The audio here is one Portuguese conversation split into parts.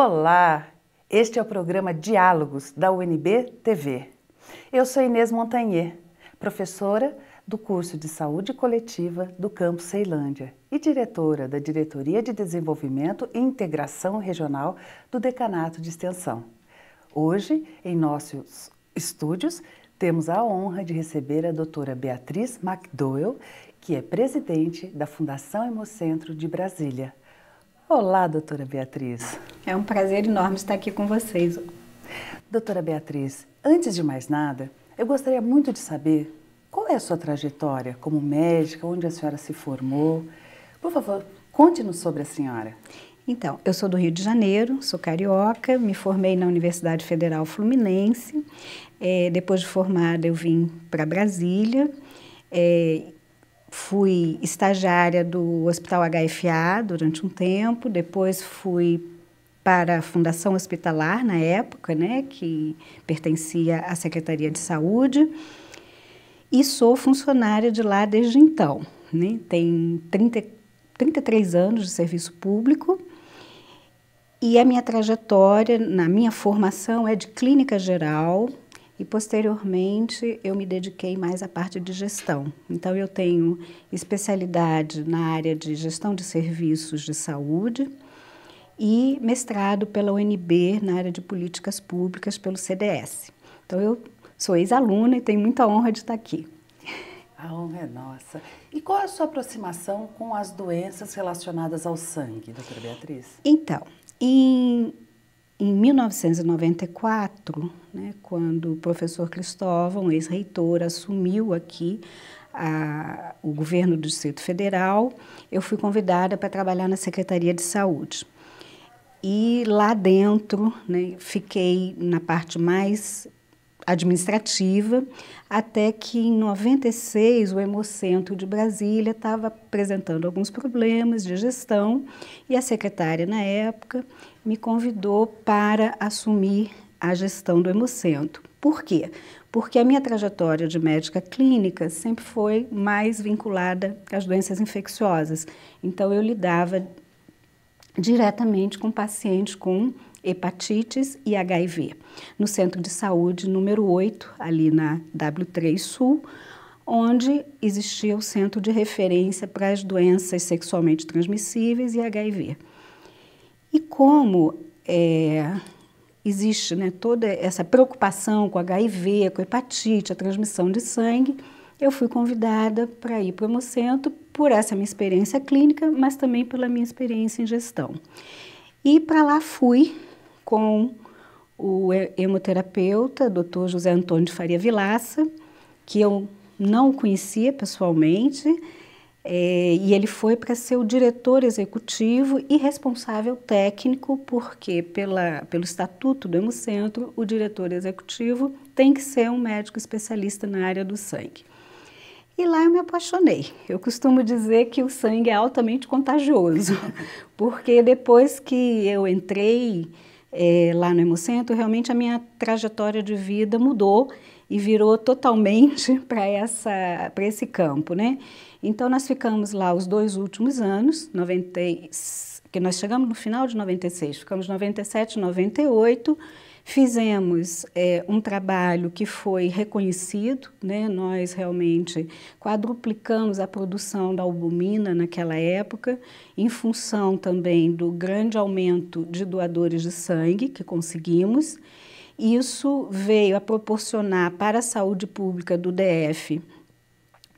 Olá! Este é o programa Diálogos da UNB TV. Eu sou Inês Montanier, professora do curso de Saúde Coletiva do Campo Ceilândia e diretora da Diretoria de Desenvolvimento e Integração Regional do Decanato de Extensão. Hoje, em nossos estúdios, temos a honra de receber a doutora Beatriz McDowell, que é presidente da Fundação Hemocentro de Brasília. Olá, doutora Beatriz. É um prazer enorme estar aqui com vocês. Doutora Beatriz, antes de mais nada, eu gostaria muito de saber qual é a sua trajetória como médica, onde a senhora se formou. Por favor, conte-nos sobre a senhora. Então, eu sou do Rio de Janeiro, sou carioca, me formei na Universidade Federal Fluminense. É, depois de formada, eu vim para Brasília. É, fui estagiária do Hospital HFA durante um tempo, depois fui para a Fundação Hospitalar na época, né, que pertencia à Secretaria de Saúde, e sou funcionária de lá desde então. Né? Tem 30, 33 anos de serviço público e a minha trajetória na minha formação é de clínica geral, e posteriormente eu me dediquei mais à parte de gestão. Então eu tenho especialidade na área de gestão de serviços de saúde e mestrado pela UNB na área de políticas públicas pelo CDS. Então eu sou ex-aluna e tenho muita honra de estar aqui. A honra é nossa. E qual a sua aproximação com as doenças relacionadas ao sangue, doutora Beatriz? Então, em em 1994, né, quando o professor Cristóvão, ex-reitor, assumiu aqui a, o governo do Distrito Federal, eu fui convidada para trabalhar na Secretaria de Saúde. E lá dentro, né, fiquei na parte mais administrativa, até que em 96 o Hemocentro de Brasília estava apresentando alguns problemas de gestão e a secretária na época me convidou para assumir a gestão do Hemocentro. Por quê? Porque a minha trajetória de médica clínica sempre foi mais vinculada às doenças infecciosas. Então eu lidava diretamente com pacientes com hepatites e HIV, no Centro de Saúde número 8, ali na W3 Sul, onde existia o centro de referência para as doenças sexualmente transmissíveis e HIV. E como é, existe né, toda essa preocupação com HIV, com hepatite, a transmissão de sangue, eu fui convidada para ir para o Hemocentro por essa minha experiência clínica, mas também pela minha experiência em gestão. E para lá fui com o hemoterapeuta, Dr. José Antônio de Faria Vilaça, que eu não conhecia pessoalmente, é, e ele foi para ser o diretor executivo e responsável técnico, porque pela, pelo estatuto do Hemocentro, o diretor executivo tem que ser um médico especialista na área do sangue. E lá eu me apaixonei. Eu costumo dizer que o sangue é altamente contagioso, porque depois que eu entrei é, lá no Hemocentro, realmente a minha trajetória de vida mudou e virou totalmente para esse campo, né? Então, nós ficamos lá os dois últimos anos, 96, porque nós chegamos no final de 96, ficamos 97, 98, fizemos é, um trabalho que foi reconhecido, né? nós realmente quadruplicamos a produção da albumina naquela época, em função também do grande aumento de doadores de sangue que conseguimos. Isso veio a proporcionar para a saúde pública do DF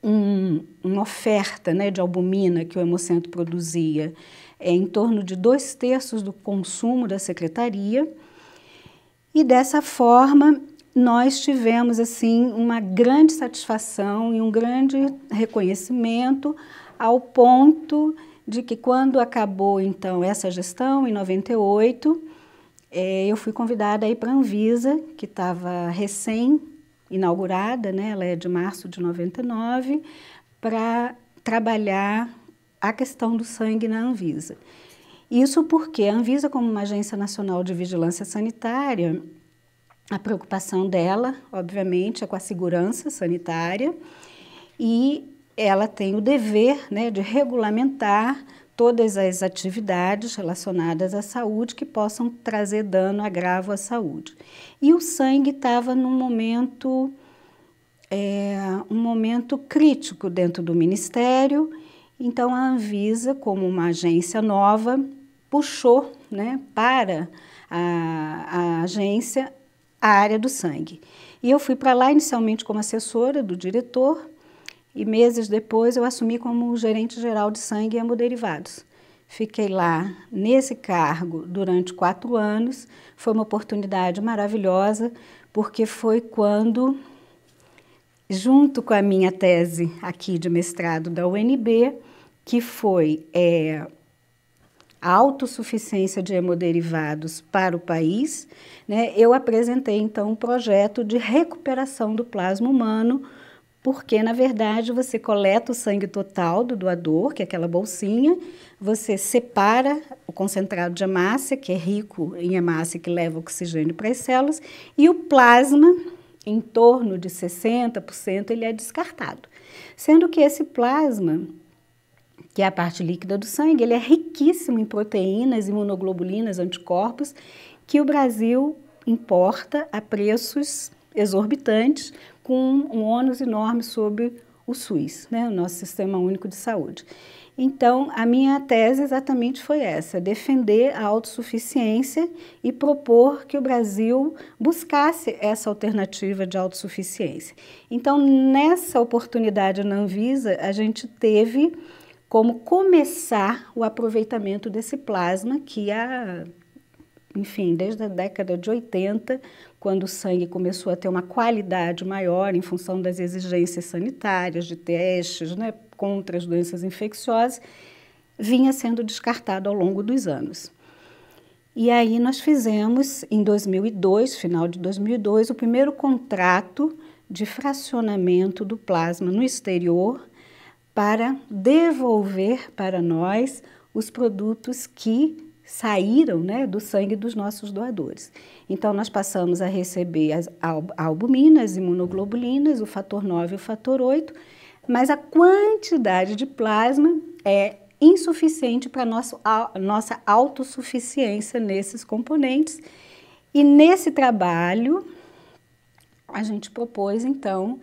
um, uma oferta né, de albumina que o Hemocentro produzia é em torno de dois terços do consumo da secretaria. E dessa forma, nós tivemos assim uma grande satisfação e um grande reconhecimento ao ponto de que quando acabou então essa gestão em 98, é, eu fui convidada aí para a Anvisa, que estava recém inaugurada, né? Ela é de março de 99, para trabalhar a questão do sangue na Anvisa. Isso porque a Anvisa, como uma agência nacional de vigilância sanitária, a preocupação dela, obviamente, é com a segurança sanitária e ela tem o dever né, de regulamentar todas as atividades relacionadas à saúde que possam trazer dano agravo à saúde. E o sangue estava num momento, é, um momento crítico dentro do Ministério então a Anvisa, como uma agência nova, puxou né, para a, a agência a área do sangue. E eu fui para lá inicialmente como assessora do diretor e meses depois eu assumi como gerente geral de sangue e hemoderivados. Fiquei lá nesse cargo durante quatro anos. Foi uma oportunidade maravilhosa, porque foi quando junto com a minha tese aqui de mestrado da UNB, que foi é, autossuficiência de hemoderivados para o país, né, eu apresentei então um projeto de recuperação do plasma humano, porque na verdade você coleta o sangue total do doador, que é aquela bolsinha, você separa o concentrado de hemácia, que é rico em hemácia que leva oxigênio para as células, e o plasma em torno de 60%, ele é descartado. Sendo que esse plasma, que é a parte líquida do sangue, ele é riquíssimo em proteínas, imunoglobulinas, anticorpos, que o Brasil importa a preços exorbitantes, com um ônus enorme sobre o SUS, né, o nosso Sistema Único de Saúde. Então, a minha tese exatamente foi essa: defender a autossuficiência e propor que o Brasil buscasse essa alternativa de autossuficiência. Então, nessa oportunidade na Anvisa, a gente teve como começar o aproveitamento desse plasma que a enfim, desde a década de 80, quando o sangue começou a ter uma qualidade maior em função das exigências sanitárias, de testes, né, contra as doenças infecciosas, vinha sendo descartado ao longo dos anos. E aí nós fizemos, em 2002, final de 2002, o primeiro contrato de fracionamento do plasma no exterior para devolver para nós os produtos que saíram né, do sangue dos nossos doadores. Então, nós passamos a receber as albuminas, imunoglobulinas, o fator 9 e o fator 8, mas a quantidade de plasma é insuficiente para a nossa autossuficiência nesses componentes. E nesse trabalho, a gente propôs então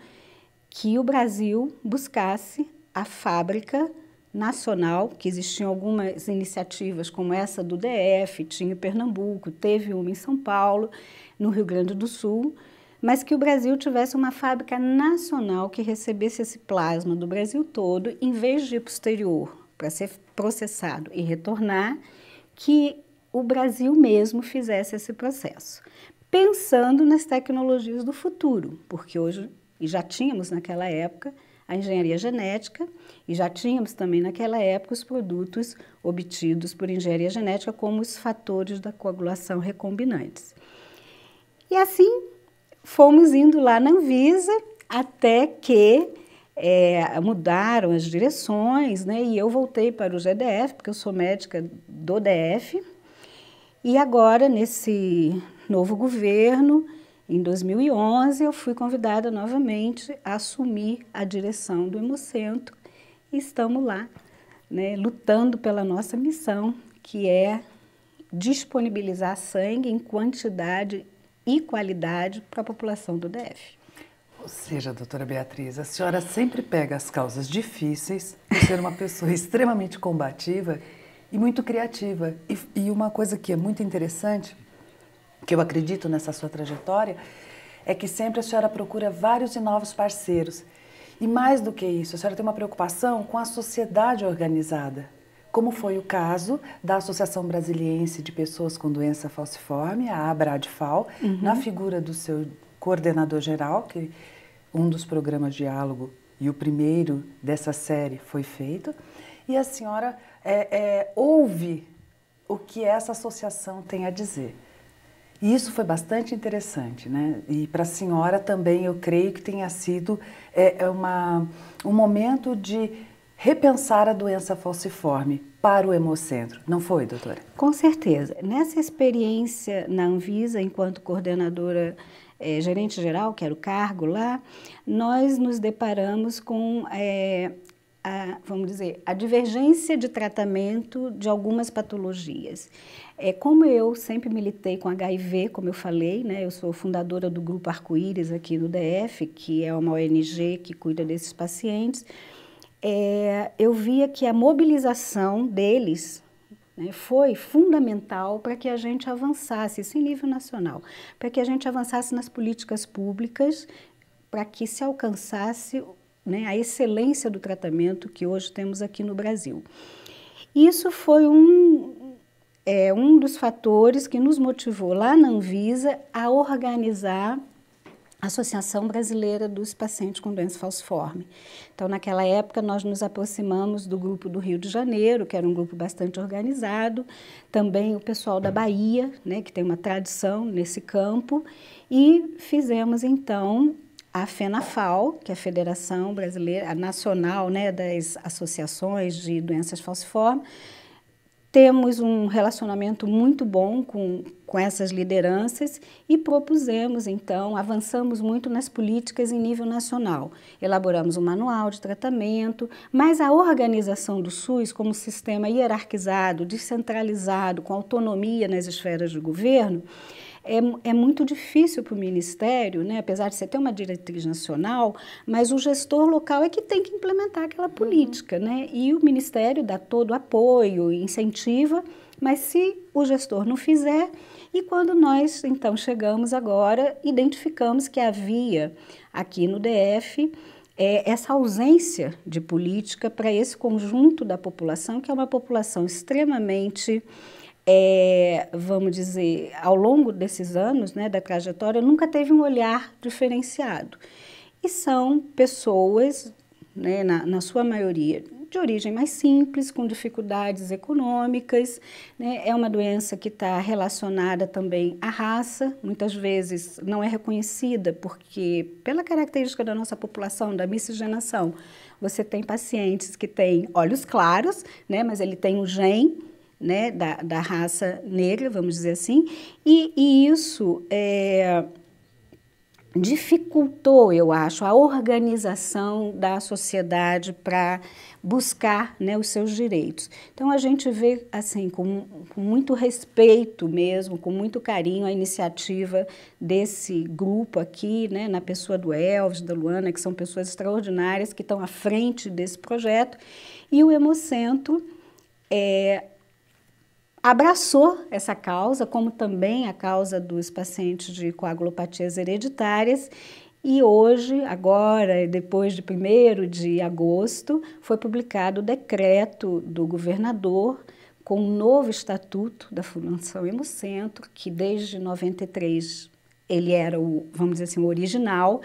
que o Brasil buscasse a fábrica nacional, que existiam algumas iniciativas como essa do DF, tinha em Pernambuco, teve uma em São Paulo, no Rio Grande do Sul, mas que o Brasil tivesse uma fábrica nacional que recebesse esse plasma do Brasil todo, em vez de ir para o exterior para ser processado e retornar, que o Brasil mesmo fizesse esse processo, pensando nas tecnologias do futuro, porque hoje, e já tínhamos naquela época, a engenharia genética e já tínhamos também naquela época os produtos obtidos por engenharia genética como os fatores da coagulação recombinantes. E assim fomos indo lá na Anvisa até que é, mudaram as direções, né? E eu voltei para o GDF, porque eu sou médica do DF. E agora, nesse novo governo, em 2011, eu fui convidada novamente a assumir a direção do Hemocentro e estamos lá, né, lutando pela nossa missão, que é disponibilizar sangue em quantidade e qualidade para a população do DF. Ou seja, doutora Beatriz, a senhora sempre pega as causas difíceis, por ser uma pessoa extremamente combativa e muito criativa. E, e, uma coisa que é muito interessante, que eu acredito nessa sua trajetória, é que sempre a senhora procura vários e novos parceiros. E mais do que isso, a senhora tem uma preocupação com a sociedade organizada como foi o caso da Associação Brasiliense de Pessoas com Doença Falciforme, a ABRADFAL, uhum. na figura do seu coordenador geral, que um dos programas Diálogo e o primeiro dessa série foi feito. E a senhora é, é, ouve o que essa associação tem a dizer. E isso foi bastante interessante, né? E para a senhora também, eu creio que tenha sido é, é uma, um momento de repensar a doença falciforme para o Hemocentro, não foi, doutora? Com certeza. Nessa experiência na Anvisa, enquanto coordenadora é, gerente geral, que era o cargo lá, nós nos deparamos com é, a, vamos dizer, a divergência de tratamento de algumas patologias. É, como eu sempre militei com HIV, como eu falei, né, eu sou fundadora do Grupo Arco-Íris aqui no DF, que é uma ONG que cuida desses pacientes, é, eu via que a mobilização deles né, foi fundamental para que a gente avançasse, isso em nível nacional, para que a gente avançasse nas políticas públicas, para que se alcançasse né, a excelência do tratamento que hoje temos aqui no Brasil. Isso foi um, é, um dos fatores que nos motivou lá na Anvisa a organizar Associação Brasileira dos Pacientes com Doença Falciforme. Então, naquela época, nós nos aproximamos do grupo do Rio de Janeiro, que era um grupo bastante organizado, também o pessoal da Bahia, né, que tem uma tradição nesse campo, e fizemos então a FENAFAL, que é a Federação Brasileira a Nacional né, das Associações de Doenças Falciformes, temos um relacionamento muito bom com, com essas lideranças e propusemos, então, avançamos muito nas políticas em nível nacional. Elaboramos um manual de tratamento, mas a organização do SUS como sistema hierarquizado, descentralizado, com autonomia nas esferas do governo, é, é muito difícil para o Ministério, né, apesar de você ter uma diretriz nacional, mas o gestor local é que tem que implementar aquela política. Uhum. Né? E o Ministério dá todo o apoio, incentiva, mas se o gestor não fizer, e quando nós então chegamos agora, identificamos que havia aqui no DF é essa ausência de política para esse conjunto da população, que é uma população extremamente é, vamos dizer, ao longo desses anos, né, da trajetória, nunca teve um olhar diferenciado. E são pessoas, né, na, na sua maioria, de origem mais simples, com dificuldades econômicas. Né? É uma doença que está relacionada também à raça, muitas vezes não é reconhecida, porque, pela característica da nossa população, da miscigenação, você tem pacientes que têm olhos claros, né? mas ele tem um gene né, da, da raça negra, vamos dizer assim, e, e isso é, dificultou, eu acho, a organização da sociedade para buscar né, os seus direitos. Então a gente vê assim com, com, muito respeito mesmo, com muito carinho a iniciativa desse grupo aqui, né, na pessoa do Elvis, da Luana, que são pessoas extraordinárias que estão à frente desse projeto, e o Hemocentro é abraçou essa causa, como também a causa dos pacientes de coagulopatias hereditárias. E hoje, agora, depois de 1 de agosto, foi publicado o decreto do governador com o um novo estatuto da Fundação Hemocentro, que desde 93 ele era o, vamos dizer assim, o original,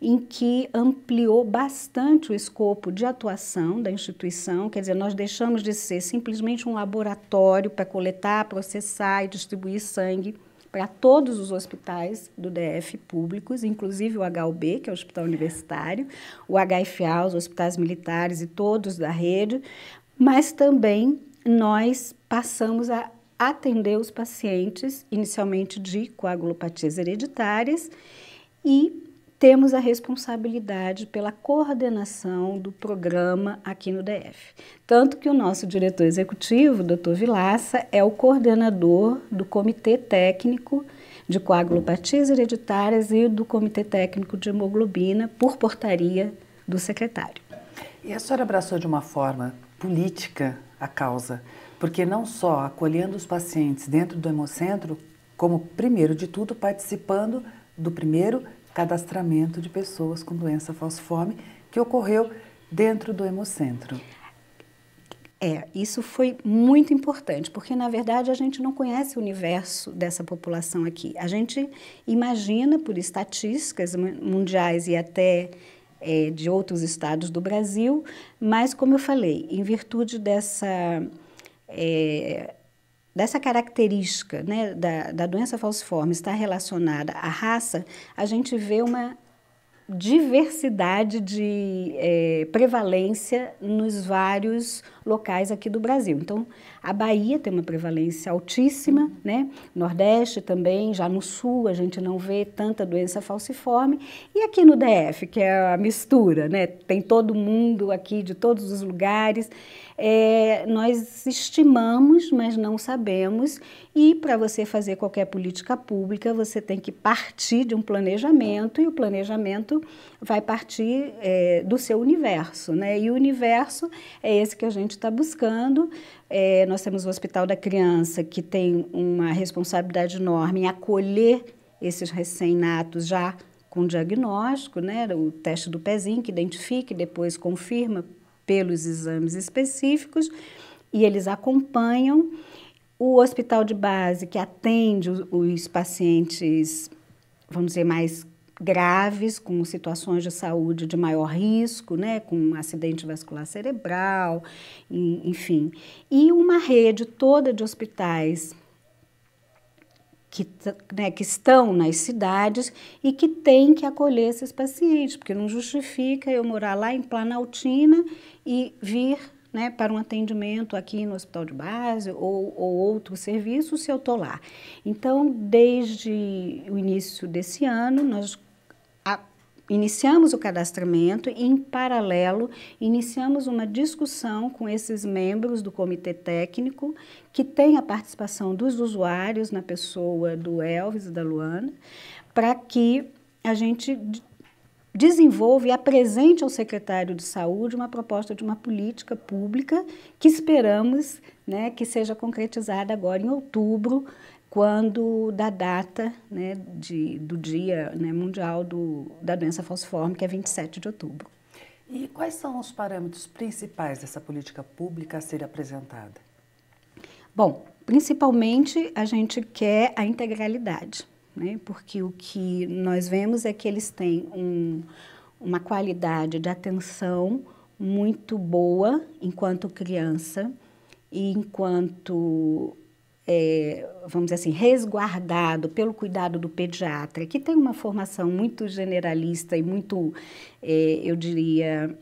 em que ampliou bastante o escopo de atuação da instituição, quer dizer, nós deixamos de ser simplesmente um laboratório para coletar, processar e distribuir sangue para todos os hospitais do DF públicos, inclusive o HUB, que é o Hospital Universitário, o HFA, os hospitais militares e todos da rede, mas também nós passamos a atender os pacientes, inicialmente de coagulopatias hereditárias, e temos a responsabilidade pela coordenação do programa aqui no DF. Tanto que o nosso diretor executivo, Dr. Vilaça, é o coordenador do Comitê Técnico de Coagulopatias Hereditárias e do Comitê Técnico de Hemoglobina, por portaria do secretário. E a senhora abraçou de uma forma política a causa porque não só acolhendo os pacientes dentro do hemocentro, como primeiro de tudo participando do primeiro cadastramento de pessoas com doença falciforme que ocorreu dentro do hemocentro. É, isso foi muito importante, porque na verdade a gente não conhece o universo dessa população aqui. A gente imagina por estatísticas mundiais e até é, de outros estados do Brasil, mas como eu falei, em virtude dessa é, dessa característica né, da, da doença falciforme está relacionada à raça, a gente vê uma diversidade de é, prevalência nos vários locais aqui do Brasil. Então, a Bahia tem uma prevalência altíssima, né? Nordeste também, já no Sul a gente não vê tanta doença falciforme. E aqui no DF, que é a mistura, né? Tem todo mundo aqui de todos os lugares. É, nós estimamos, mas não sabemos. E para você fazer qualquer política pública, você tem que partir de um planejamento, e o planejamento vai partir é, do seu universo, né? E o universo é esse que a gente está buscando. É, nós temos o Hospital da Criança, que tem uma responsabilidade enorme em acolher esses recém-natos já com diagnóstico, né, o teste do pezinho, que identifica e depois confirma pelos exames específicos, e eles acompanham. O hospital de base, que atende os pacientes, vamos dizer, mais graves, com situações de saúde de maior risco, né, com um acidente vascular cerebral, enfim. E uma rede toda de hospitais que, né, que estão nas cidades e que tem que acolher esses pacientes, porque não justifica eu morar lá em Planaltina e vir né, para um atendimento aqui no hospital de base ou, ou outro serviço se eu estou lá. Então, desde o início desse ano, nós iniciamos o cadastramento e, em paralelo, iniciamos uma discussão com esses membros do comitê técnico, que tem a participação dos usuários, na pessoa do Elvis e da Luana, para que a gente desenvolva e apresente ao secretário de saúde uma proposta de uma política pública que esperamos né, que seja concretizada agora em outubro quando da data né, de, do Dia né, Mundial do, da Doença Falciforme, que é 27 de outubro. E quais são os parâmetros principais dessa política pública a ser apresentada? Bom, principalmente a gente quer a integralidade, né, porque o que nós vemos é que eles têm um, uma qualidade de atenção muito boa enquanto criança e enquanto é, vamos dizer assim, resguardado pelo cuidado do pediatra, que tem uma formação muito generalista e muito, é, eu diria,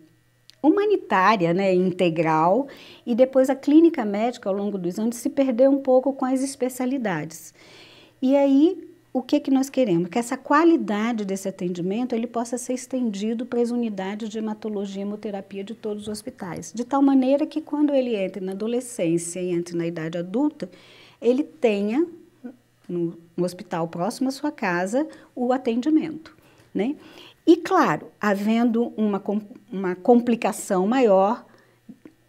humanitária, né, integral, e depois a clínica médica ao longo dos anos se perdeu um pouco com as especialidades. E aí, o que, que nós queremos? Que essa qualidade desse atendimento ele possa ser estendido para as unidades de hematologia e hemoterapia de todos os hospitais, de tal maneira que quando ele entre na adolescência e entra na idade adulta, ele tenha no, no hospital próximo à sua casa o atendimento, né? E claro, havendo uma, uma complicação maior,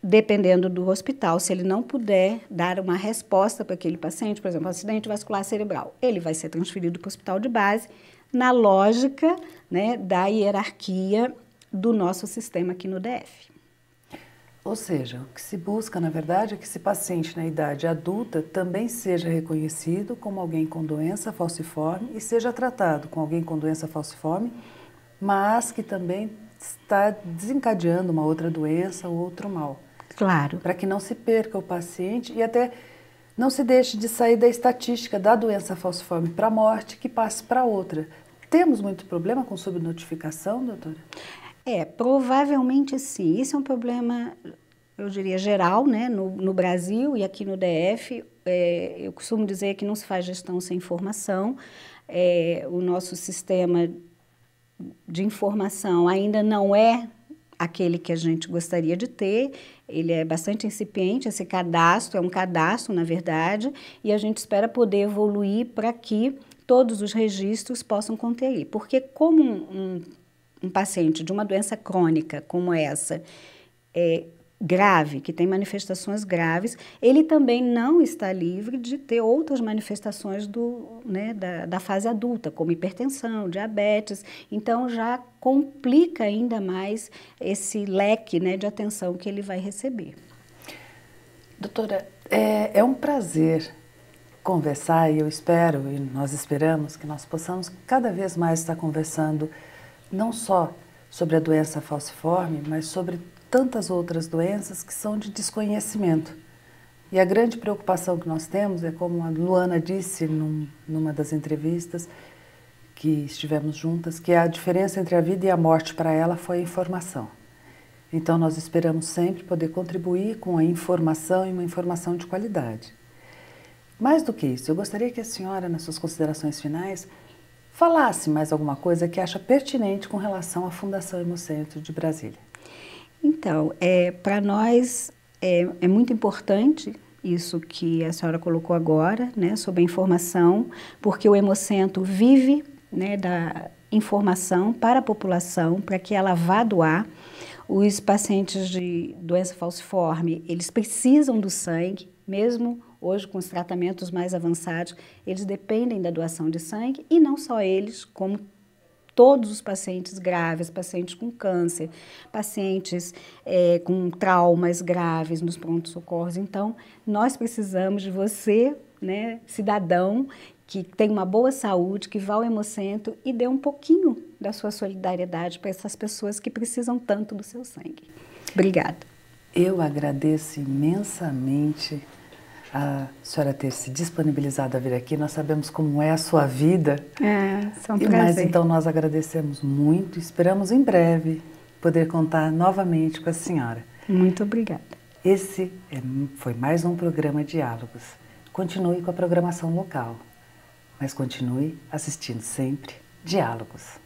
dependendo do hospital, se ele não puder dar uma resposta para aquele paciente, por exemplo, acidente vascular cerebral, ele vai ser transferido para o hospital de base na lógica né, da hierarquia do nosso sistema aqui no DF. Ou seja, o que se busca, na verdade, é que esse paciente na idade adulta também seja reconhecido como alguém com doença falciforme e seja tratado com alguém com doença falciforme, mas que também está desencadeando uma outra doença ou outro mal. Claro. Para que não se perca o paciente e até não se deixe de sair da estatística da doença falciforme para a morte que passe para outra. Temos muito problema com subnotificação, doutora? É, provavelmente sim. Isso é um problema, eu diria, geral, né? No, no Brasil e aqui no DF, é, eu costumo dizer que não se faz gestão sem informação. É, o nosso sistema de informação ainda não é aquele que a gente gostaria de ter. Ele é bastante incipiente, esse cadastro, é um cadastro, na verdade, e a gente espera poder evoluir para que todos os registros possam conter Porque como um, um um paciente de uma doença crônica como essa, é, grave, que tem manifestações graves, ele também não está livre de ter outras manifestações do, né, da, da fase adulta, como hipertensão, diabetes. Então, já complica ainda mais esse leque né, de atenção que ele vai receber. Doutora, é, é um prazer conversar e eu espero, e nós esperamos, que nós possamos cada vez mais estar conversando não só sobre a doença falciforme, mas sobre tantas outras doenças que são de desconhecimento. E a grande preocupação que nós temos é, como a Luana disse num, numa das entrevistas que estivemos juntas, que a diferença entre a vida e a morte para ela foi a informação. Então, nós esperamos sempre poder contribuir com a informação e uma informação de qualidade. Mais do que isso, eu gostaria que a senhora, nas suas considerações finais, falasse mais alguma coisa que acha pertinente com relação à Fundação Hemocentro de Brasília. Então, é, para nós é, é muito importante isso que a senhora colocou agora, né, sobre a informação, porque o Hemocentro vive né, da informação para a população, para que ela vá doar. Os pacientes de doença falciforme, eles precisam do sangue, mesmo Hoje, com os tratamentos mais avançados, eles dependem da doação de sangue e não só eles, como todos os pacientes graves, pacientes com câncer, pacientes é, com traumas graves nos pronto socorros Então, nós precisamos de você, né, cidadão, que tem uma boa saúde, que vá ao Hemocentro e dê um pouquinho da sua solidariedade para essas pessoas que precisam tanto do seu sangue. Obrigada. Eu agradeço imensamente a senhora ter se disponibilizado a vir aqui. Nós sabemos como é a sua vida. É, são é um prazer. Mas então nós agradecemos muito. Esperamos em breve poder contar novamente com a senhora. Muito obrigada. Esse é, foi mais um programa Diálogos. Continue com a programação local, mas continue assistindo sempre Diálogos.